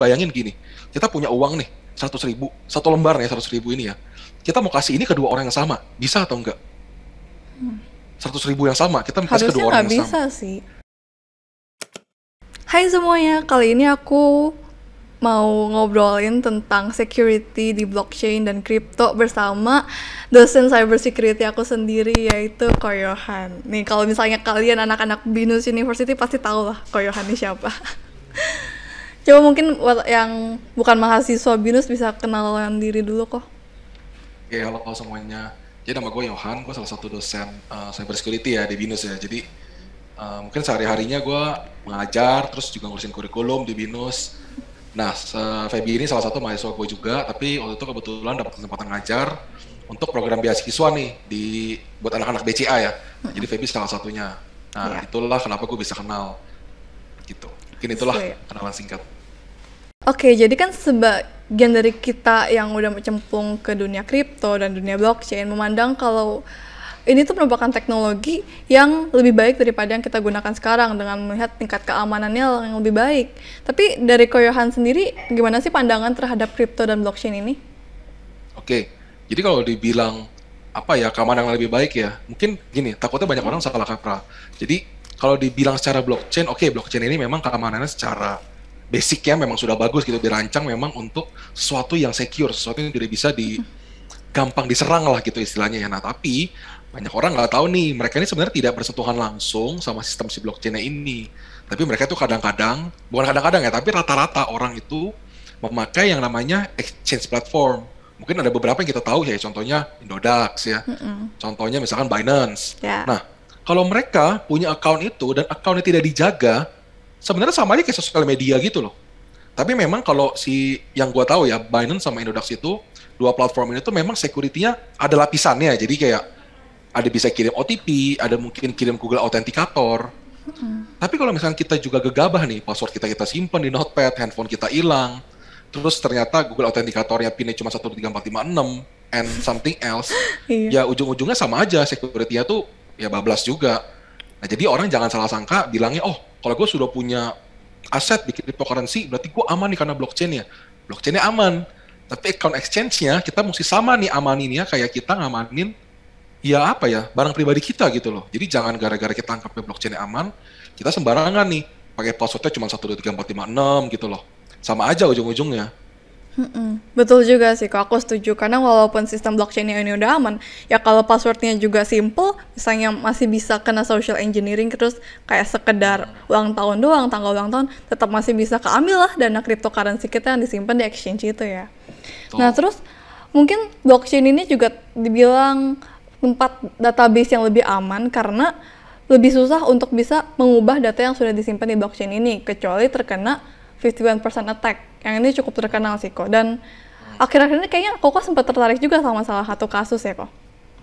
Bayangin gini, kita punya uang nih, 100 ribu, satu lembar ya 100 ribu ini ya. Kita mau kasih ini ke dua orang yang sama, bisa atau enggak? 100 hmm. ribu yang sama, kita mau kasih ke dua orang yang sama. bisa sih. Hai semuanya, kali ini aku mau ngobrolin tentang security di blockchain dan crypto bersama dosen security aku sendiri yaitu Koyohan. Nih kalau misalnya kalian anak-anak Binus University pasti tahu lah Koyohan ini siapa. coba mungkin yang bukan mahasiswa binus bisa kenalan diri dulu kok oke okay, halo semuanya jadi nama gue Yohan gue salah satu dosen uh, eh, cyber security ya di binus ya jadi uh, mungkin sehari harinya gue mengajar terus juga ngurusin kurikulum di binus nah Febi ini salah satu mahasiswa gue juga tapi waktu itu kebetulan dapat kesempatan ngajar untuk program beasiswa nih di buat anak-anak bca ya jadi Febi salah satunya nah ya. itulah kenapa gue bisa kenal gitu mungkin itulah ya. kenalan singkat Oke, jadi kan sebagian dari kita yang udah mencemplung ke dunia kripto dan dunia blockchain memandang kalau ini tuh merupakan teknologi yang lebih baik daripada yang kita gunakan sekarang dengan melihat tingkat keamanannya yang lebih baik. Tapi dari Koyohan sendiri, gimana sih pandangan terhadap kripto dan blockchain ini? Oke, jadi kalau dibilang apa ya keamanan yang lebih baik ya, mungkin gini, takutnya banyak hmm. orang salah kaprah. Jadi kalau dibilang secara blockchain, oke okay, blockchain ini memang keamanannya secara basicnya memang sudah bagus gitu dirancang memang untuk sesuatu yang secure sesuatu yang tidak bisa di gampang diserang lah gitu istilahnya ya nah tapi banyak orang nggak tahu nih mereka ini sebenarnya tidak bersentuhan langsung sama sistem si blockchain ini tapi mereka itu kadang-kadang bukan kadang-kadang ya tapi rata-rata orang itu memakai yang namanya exchange platform mungkin ada beberapa yang kita tahu ya contohnya Indodax ya mm -mm. contohnya misalkan Binance yeah. nah kalau mereka punya account itu dan accountnya tidak dijaga sebenarnya sama aja kayak sosial media gitu loh. Tapi memang kalau si yang gue tahu ya Binance sama Indodax itu dua platform ini tuh memang security-nya ada lapisannya. Jadi kayak ada bisa kirim OTP, ada mungkin kirim Google Authenticator. Hmm. Tapi kalau misalnya kita juga gegabah nih, password kita kita simpan di notepad, handphone kita hilang, terus ternyata Google authenticator Authenticatornya pinnya cuma 123456 and something else, iya. ya ujung-ujungnya sama aja security-nya tuh ya bablas juga Nah jadi orang jangan salah sangka bilangnya oh kalau gue sudah punya aset di cryptocurrency berarti gue aman nih karena blockchain nya Blockchain-nya aman. Tapi account exchange-nya kita mesti sama nih amanin ya kayak kita ngamanin ya apa ya barang pribadi kita gitu loh. Jadi jangan gara-gara kita anggapnya blockchain-nya aman, kita sembarangan nih pakai password-nya cuma satu dua tiga empat lima gitu loh. Sama aja ujung-ujungnya mm Betul juga sih, kok aku setuju karena walaupun sistem blockchain ini udah aman, ya kalau passwordnya juga simple, misalnya masih bisa kena social engineering terus kayak sekedar ulang tahun doang, tanggal ulang tahun, tetap masih bisa keambil lah dana cryptocurrency kita yang disimpan di exchange itu ya. Oh. Nah terus mungkin blockchain ini juga dibilang tempat database yang lebih aman karena lebih susah untuk bisa mengubah data yang sudah disimpan di blockchain ini kecuali terkena 51% Attack yang ini cukup terkenal sih kok dan akhir-akhir ini kayaknya kok sempat tertarik juga sama salah satu kasus ya kok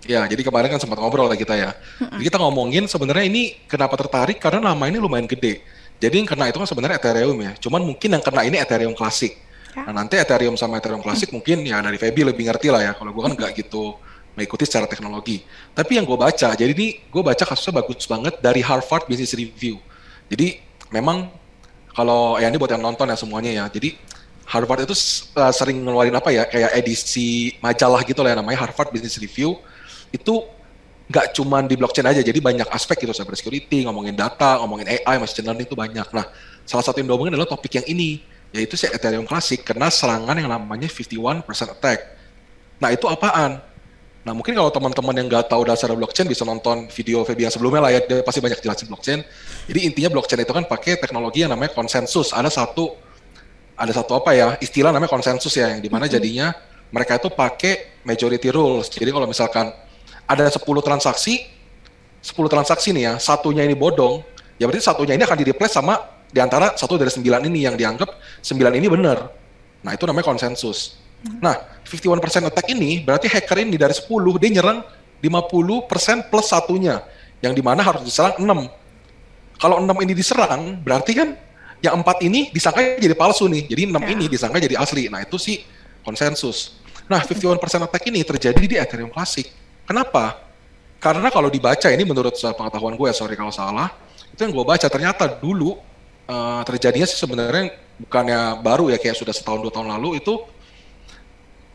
Ya, jadi kemarin kan sempat ngobrol lah kita ya. Jadi kita ngomongin sebenarnya ini kenapa tertarik karena nama ini lumayan gede. Jadi yang kena itu kan sebenarnya Ethereum ya. Cuman mungkin yang kena ini Ethereum klasik. Ya. Nah nanti Ethereum sama Ethereum klasik mm. mungkin ya dari Feby lebih ngerti lah ya. Kalau gue kan nggak gitu mengikuti secara teknologi. Tapi yang gue baca, jadi ini gue baca kasusnya bagus banget dari Harvard Business Review. Jadi memang kalau ya ini buat yang nonton ya semuanya ya. Jadi Harvard itu eh, sering ngeluarin apa ya kayak edisi majalah gitu lah ya namanya Harvard Business Review itu nggak cuma di blockchain aja jadi banyak aspek gitu cyber security ngomongin data ngomongin AI machine learning itu banyak nah salah satu yang diomongin adalah topik yang ini yaitu si Ethereum klasik kena serangan yang namanya 51% attack nah itu apaan Nah mungkin kalau teman-teman yang nggak tahu dasar blockchain bisa nonton video yang sebelumnya lah ya, dia pasti banyak jelasin blockchain. Jadi intinya blockchain itu kan pakai teknologi yang namanya konsensus. Ada satu ada satu apa ya istilah namanya konsensus ya yang dimana mm-hmm. jadinya mereka itu pakai majority rules. Jadi kalau misalkan ada 10 transaksi, 10 transaksi nih ya, satunya ini bodong, ya berarti satunya ini akan di replace sama di antara satu dari sembilan ini yang dianggap sembilan ini benar. Nah itu namanya konsensus. Nah, 51% attack ini berarti hacker ini dari 10 dia nyerang 50% plus satunya yang dimana harus diserang 6 kalau 6 ini diserang berarti kan yang 4 ini disangka jadi palsu nih jadi 6 ya. ini disangka jadi asli nah itu sih konsensus nah 51% attack ini terjadi di Ethereum Classic kenapa? karena kalau dibaca ini menurut pengetahuan gue sorry kalau salah itu yang gue baca ternyata dulu uh, terjadinya sih sebenarnya bukannya baru ya kayak sudah setahun dua tahun lalu itu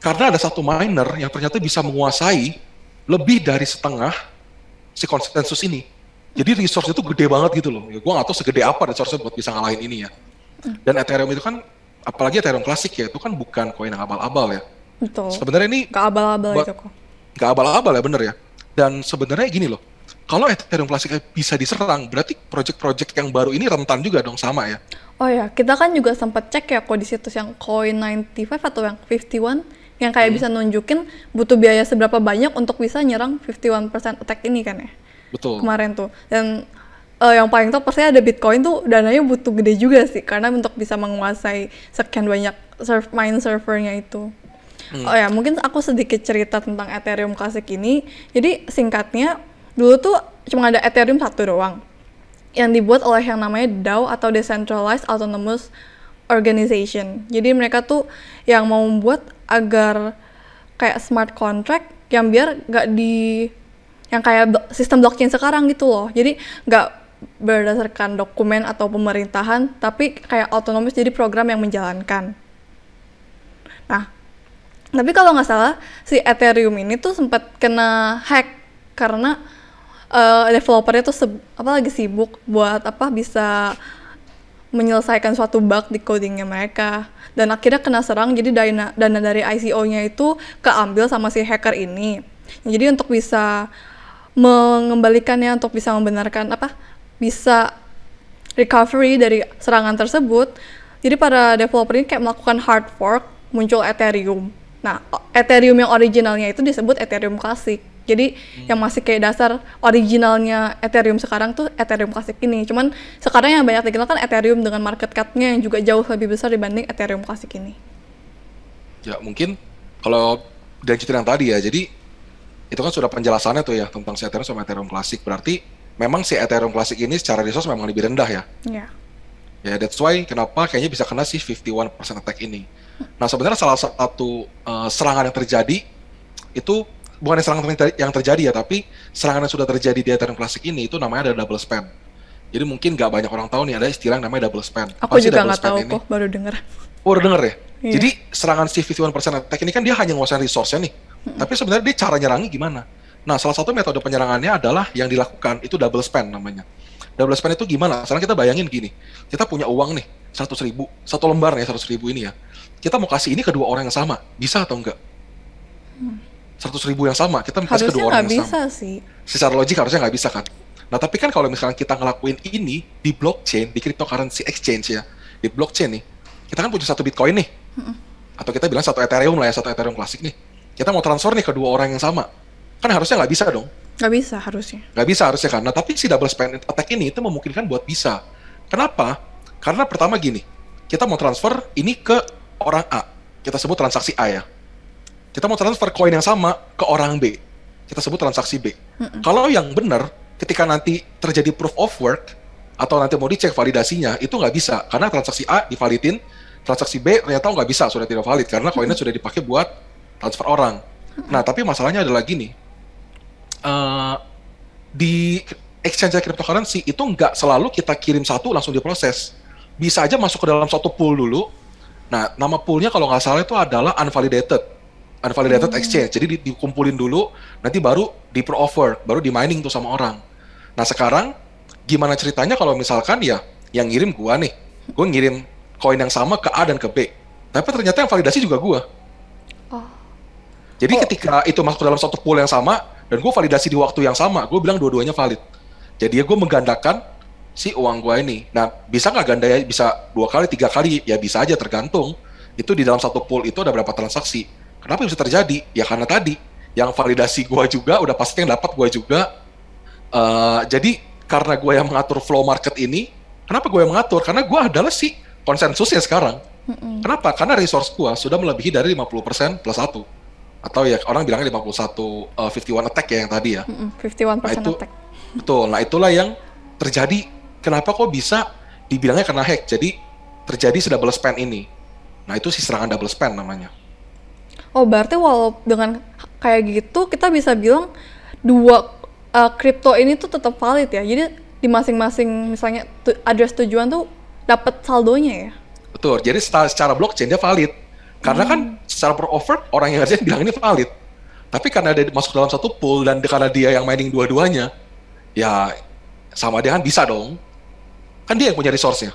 karena ada satu miner yang ternyata bisa menguasai lebih dari setengah si konsensus ini. Jadi resource itu gede banget gitu loh. Ya, gue gak tahu segede apa resource buat bisa ngalahin ini ya. Hmm. Dan Ethereum itu kan, apalagi Ethereum klasik ya, itu kan bukan koin yang abal-abal ya. Betul. Sebenarnya ini... Gak abal-abal itu kok. Gak abal-abal ya, bener ya. Dan sebenarnya gini loh, kalau Ethereum klasik bisa diserang, berarti project-project yang baru ini rentan juga dong sama ya. Oh ya, kita kan juga sempat cek ya kok di situs yang Coin95 atau yang 51 yang kayak hmm. bisa nunjukin butuh biaya seberapa banyak untuk bisa nyerang 51% attack ini kan ya. Betul. Kemarin tuh. Dan uh, yang paling top pasti ada Bitcoin tuh dananya butuh gede juga sih karena untuk bisa menguasai sekian banyak serve main servernya itu. Hmm. Oh ya, mungkin aku sedikit cerita tentang Ethereum Classic ini. Jadi singkatnya dulu tuh cuma ada Ethereum satu doang yang dibuat oleh yang namanya DAO atau Decentralized Autonomous Organization. Jadi mereka tuh yang mau membuat agar kayak smart contract yang biar nggak di yang kayak sistem blockchain sekarang gitu loh jadi nggak berdasarkan dokumen atau pemerintahan tapi kayak otonomis jadi program yang menjalankan nah tapi kalau nggak salah si Ethereum ini tuh sempat kena hack karena uh, developernya tuh apa lagi sibuk buat apa bisa menyelesaikan suatu bug di codingnya mereka dan akhirnya kena serang jadi dana dana dari ICO-nya itu keambil sama si hacker ini jadi untuk bisa mengembalikannya untuk bisa membenarkan apa bisa recovery dari serangan tersebut jadi para developer ini kayak melakukan hard fork muncul Ethereum nah Ethereum yang originalnya itu disebut Ethereum klasik jadi hmm. yang masih kayak dasar originalnya Ethereum sekarang tuh Ethereum klasik ini. Cuman sekarang yang banyak dikenal kan Ethereum dengan market cap-nya yang juga jauh lebih besar dibanding Ethereum klasik ini. Ya mungkin kalau dan cerita yang tadi ya, jadi itu kan sudah penjelasannya tuh ya tentang si Ethereum sama Ethereum klasik. Berarti memang si Ethereum klasik ini secara resource memang lebih rendah ya. Iya. Yeah. Ya, yeah, that's why kenapa kayaknya bisa kena si 51% attack ini. Nah, sebenarnya salah satu uh, serangan yang terjadi itu bukan serangan yang terjadi ya, tapi serangan yang sudah terjadi di Ethereum Classic ini itu namanya ada double spend. Jadi mungkin nggak banyak orang tahu nih ada istilah yang namanya double spend. Aku Pasti juga nggak tahu ini? kok, baru denger. Oh, baru denger ya? Yeah. Jadi serangan si 51% attack ini kan dia hanya nguasain resource-nya nih. Mm-hmm. Tapi sebenarnya dia cara nyerangnya gimana? Nah, salah satu metode penyerangannya adalah yang dilakukan itu double spend namanya. Double spend itu gimana? Sekarang kita bayangin gini, kita punya uang nih, 100 ribu, satu lembar nih 100 ribu ini ya. Kita mau kasih ini ke dua orang yang sama, bisa atau enggak? seratus ribu yang sama kita minta kedua orang yang bisa sama sih. secara logik harusnya nggak bisa kan nah tapi kan kalau misalnya kita ngelakuin ini di blockchain di cryptocurrency exchange ya di blockchain nih kita kan punya satu bitcoin nih atau kita bilang satu ethereum lah ya satu ethereum klasik nih kita mau transfer nih ke dua orang yang sama kan harusnya nggak bisa dong nggak bisa harusnya nggak bisa harusnya kan nah tapi si double spend attack ini itu memungkinkan buat bisa kenapa karena pertama gini kita mau transfer ini ke orang A kita sebut transaksi A ya kita mau transfer koin yang sama ke orang B kita sebut transaksi B mm -mm. kalau yang benar ketika nanti terjadi proof of work atau nanti mau dicek validasinya itu nggak bisa karena transaksi A divalidin transaksi B ternyata nggak bisa sudah tidak valid karena koinnya mm -hmm. sudah dipakai buat transfer orang -hmm. nah tapi masalahnya adalah gini uh, eh, di exchange cryptocurrency itu nggak selalu kita kirim satu langsung diproses bisa aja masuk ke dalam satu pool dulu nah nama poolnya kalau nggak salah itu adalah unvalidated ada hmm. exchange. Jadi di, dikumpulin dulu, nanti baru di offer, baru di mining tuh sama orang. Nah sekarang gimana ceritanya kalau misalkan ya yang ngirim gua nih, gua ngirim koin yang sama ke A dan ke B, tapi ternyata yang validasi juga gua. Oh. Jadi oh. ketika itu masuk ke dalam satu pool yang sama dan gua validasi di waktu yang sama, gua bilang dua-duanya valid. Jadi ya gua menggandakan si uang gua ini. Nah bisa nggak ganda ya? Bisa dua kali, tiga kali ya bisa aja tergantung. Itu di dalam satu pool itu ada berapa transaksi Kenapa bisa terjadi? Ya karena tadi yang validasi gua juga udah pasti yang dapat gua juga. Uh, jadi karena gua yang mengatur flow market ini, kenapa gua yang mengatur? Karena gua adalah si konsensusnya sekarang. Kenapa? Karena resource gua sudah melebihi dari 50% plus satu atau ya orang bilangnya 51 uh, 51 attack ya yang tadi ya. mm one 51% nah, itu, attack. Betul. Nah, itulah yang terjadi. Kenapa kok bisa dibilangnya karena hack? Jadi terjadi si double spend ini. Nah, itu si serangan double spend namanya oh berarti walau dengan kayak gitu kita bisa bilang dua uh, kripto ini tuh tetap valid ya jadi di masing-masing misalnya tu address tujuan tuh dapat saldonya ya betul jadi secara, secara blockchain dia valid karena kan hmm. kan secara per offer orang yang ngerjain bilang ini valid tapi karena dia masuk dalam satu pool dan karena dia yang mining dua-duanya ya sama dia kan bisa dong kan dia yang punya resource-nya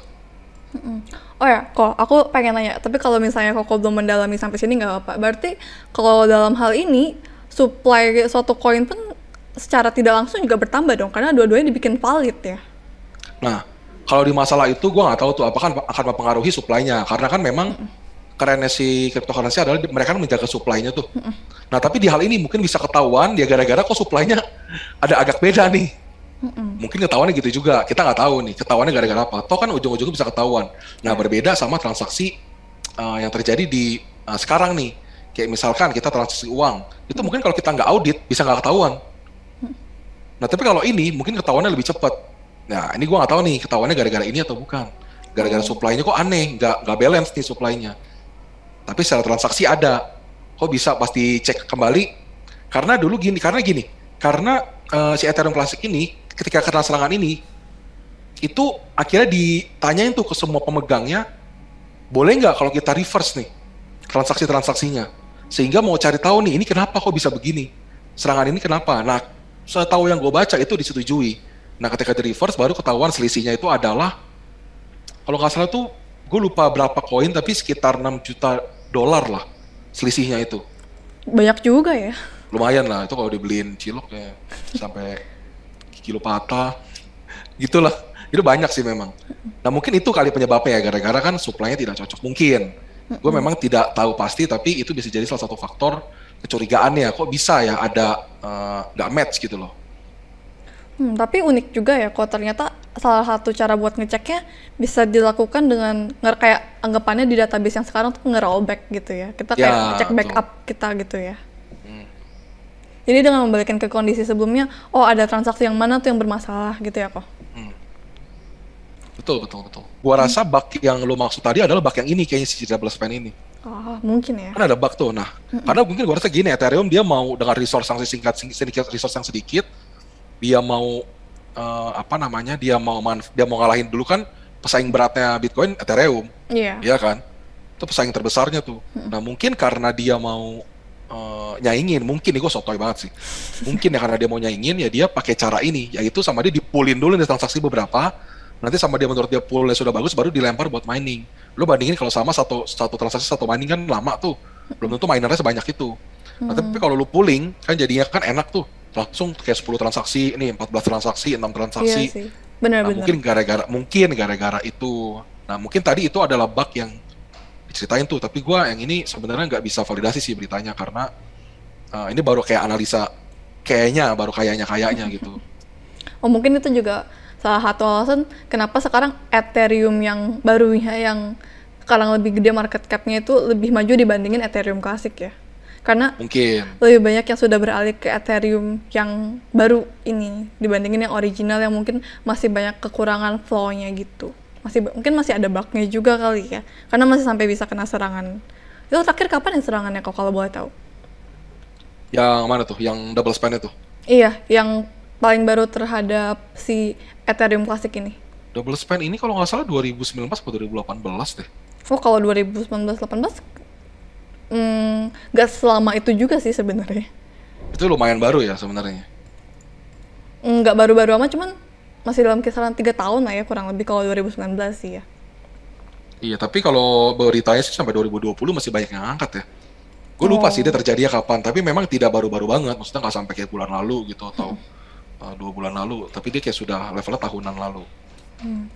Oh ya, kok aku pengen nanya. Tapi kalau misalnya kok belum mendalami sampai sini nggak apa-apa. Berarti kalau dalam hal ini supply suatu koin pun secara tidak langsung juga bertambah dong, karena dua-duanya dibikin valid ya. Nah, kalau di masalah itu gue nggak tahu tuh apakah akan mempengaruhi supply-nya, karena kan memang hmm kerennya si cryptocurrency adalah mereka kan menjaga supply-nya tuh. mm mm Nah, tapi di hal ini mungkin bisa ketahuan ya gara-gara kok supply-nya ada agak beda nih Mungkin ketahuannya gitu juga. Kita nggak tahu nih ketahuannya gara-gara apa. Toh kan ujung-ujungnya bisa ketahuan. Nah, iya. berbeda sama transaksi uh, yang terjadi di uh, sekarang nih. Kayak misalkan kita transaksi uang, itu mm. mungkin kalau kita nggak audit bisa nggak ketahuan. Mm. Nah, tapi kalau ini mungkin ketahuannya lebih cepat. Nah, ini gue nggak tahu nih ketahuannya gara-gara ini atau bukan. Gara-gara oh. supply-nya kok aneh, nggak nggak balance nih supply-nya. Tapi secara transaksi ada. Kok bisa pasti cek kembali? Karena dulu gini, karena gini, karena uh, si Ethereum Classic ini ketika kena serangan ini itu akhirnya ditanyain tuh ke semua pemegangnya boleh nggak kalau kita reverse nih transaksi-transaksinya sehingga mau cari tahu nih ini kenapa kok bisa begini serangan ini kenapa nah saya tahu yang gue baca itu disetujui nah ketika di reverse baru ketahuan selisihnya itu adalah kalau nggak salah tuh gue lupa berapa koin tapi sekitar 6 juta dolar lah selisihnya itu banyak juga ya lumayan lah itu kalau dibeliin cilok ya sampai kilo patah gitulah itu banyak sih memang nah mungkin itu kali penyebabnya ya gara-gara kan suplainya tidak cocok mungkin gue memang tidak tahu pasti tapi itu bisa jadi salah satu faktor kecurigaannya kok bisa ya ada eh, nggak uh, match gitu loh hmm, tapi unik juga ya kok ternyata salah satu cara buat ngeceknya bisa dilakukan dengan nger kayak anggapannya di database yang sekarang tuh ngerobek gitu ya kita kayak ya, ngecek backup betul. kita gitu ya jadi dengan membalikkan ke kondisi sebelumnya, oh ada transaksi yang mana tuh yang bermasalah gitu ya kok. Hmm. Betul, betul, betul. Gua hmm. rasa bug yang lo maksud tadi adalah bug yang ini kayaknya si Double Spend ini. Oh, mungkin ya. Kan ada bug tuh. Nah, mm karena mungkin gua rasa gini Ethereum dia mau dengan resource yang singkat sedikit resource yang sedikit dia mau uh, apa namanya? Dia mau dia mau ngalahin dulu kan pesaing beratnya Bitcoin Ethereum. Iya. Yeah. Iya kan? Itu pesaing terbesarnya tuh. Mm Nah, mungkin karena dia mau uh, nyaingin mungkin nih gue sotoy banget sih mungkin ya karena dia mau nyaingin ya dia pakai cara ini yaitu sama dia dipulin dulu nih transaksi beberapa nanti sama dia menurut dia pulnya sudah bagus baru dilempar buat mining lo bandingin kalau sama satu satu transaksi satu mining kan lama tuh belum tentu minernya sebanyak itu nah, tapi hmm. kalau lu pooling kan jadinya kan enak tuh langsung kayak 10 transaksi nih 14 transaksi 6 transaksi iya sih. Benar, nah, benar. mungkin gara-gara mungkin gara-gara itu nah mungkin tadi itu adalah bug yang diceritain tuh tapi gue yang ini sebenarnya nggak bisa validasi sih beritanya karena uh, ini baru kayak analisa kayaknya baru kayaknya kayaknya gitu oh mungkin itu juga salah satu alasan kenapa sekarang Ethereum yang barunya yang sekarang lebih gede market capnya itu lebih maju dibandingin Ethereum klasik ya karena mungkin lebih banyak yang sudah beralih ke Ethereum yang baru ini dibandingin yang original yang mungkin masih banyak kekurangan flow gitu masih mungkin masih ada bugnya juga kali ya karena masih sampai bisa kena serangan itu terakhir kapan yang serangannya kok kalau boleh tahu yang mana tuh yang double spend itu iya yang paling baru terhadap si Ethereum Classic ini double spend ini kalau nggak salah 2019 atau 2018 deh oh kalau 2019 18 hmm, nggak gak selama itu juga sih sebenarnya itu lumayan baru ya sebenarnya nggak baru-baru amat cuman masih dalam kisaran tiga tahun lah ya kurang lebih kalau 2019 sih ya. Iya, tapi kalau beritanya sih sampai 2020 masih banyak yang angkat ya. Gue lupa oh. sih dia ya kapan, tapi memang tidak baru-baru banget. Maksudnya nggak sampai kayak bulan lalu gitu atau hmm. uh, dua bulan lalu. Tapi dia kayak sudah levelnya tahunan lalu. Hmm.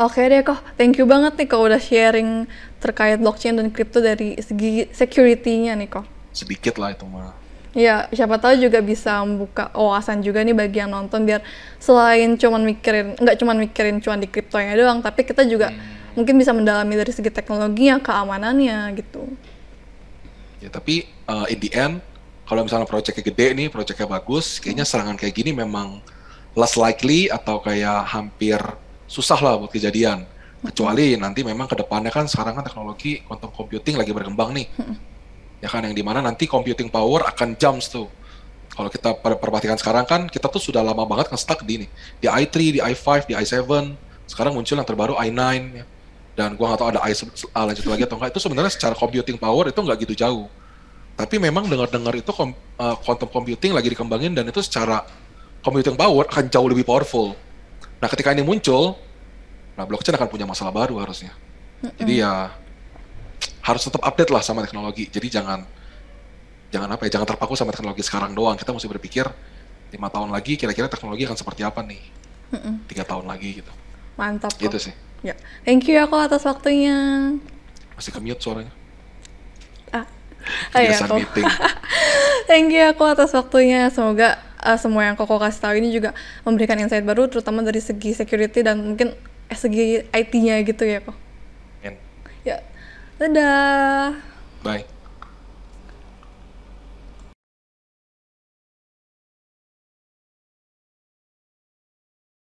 Oke deh kok, thank you banget nih kok udah sharing terkait blockchain dan crypto dari segi security-nya nih kok. Sedikit lah itu mah. Iya, siapa tahu juga bisa membuka wawasan juga nih bagi yang nonton biar selain cuman mikirin nggak cuman mikirin cuan di kriptonya doang, tapi kita juga hmm. mungkin bisa mendalami dari segi teknologinya, keamanannya gitu. Ya, tapi uh, in the end kalau misalnya proyeknya gede nih, proyeknya bagus, kayaknya serangan kayak gini memang less likely atau kayak hampir susah lah buat kejadian. Kecuali nanti memang kedepannya kan sekarang kan teknologi quantum computing lagi berkembang nih ya kan yang dimana nanti computing power akan jumps tuh kalau kita perhatikan sekarang kan kita tuh sudah lama banget nge-stuck di ini di i3 di i5 di i7 sekarang muncul yang terbaru i9 ya. dan gua nggak tahu ada i ah, lanjut lagi atau enggak itu sebenarnya secara computing power itu nggak gitu jauh tapi memang dengar-dengar itu kom, uh, quantum computing lagi dikembangin dan itu secara computing power akan jauh lebih powerful nah ketika ini muncul nah blockchain akan punya masalah baru harusnya jadi ya harus tetap update lah sama teknologi. Jadi jangan jangan apa ya, jangan terpaku sama teknologi sekarang doang. Kita mesti berpikir lima tahun lagi kira-kira teknologi akan seperti apa nih? Tiga tahun lagi gitu. Mantap. Gitu sih. Ya, thank you ya aku atas waktunya. Masih kemiut suaranya. Ah, Biasa thank you ya aku atas waktunya. Semoga uh, semua yang Koko kasih tahu ini juga memberikan insight baru, terutama dari segi security dan mungkin eh, segi IT-nya gitu ya kok. Ya, Dadah. Bye.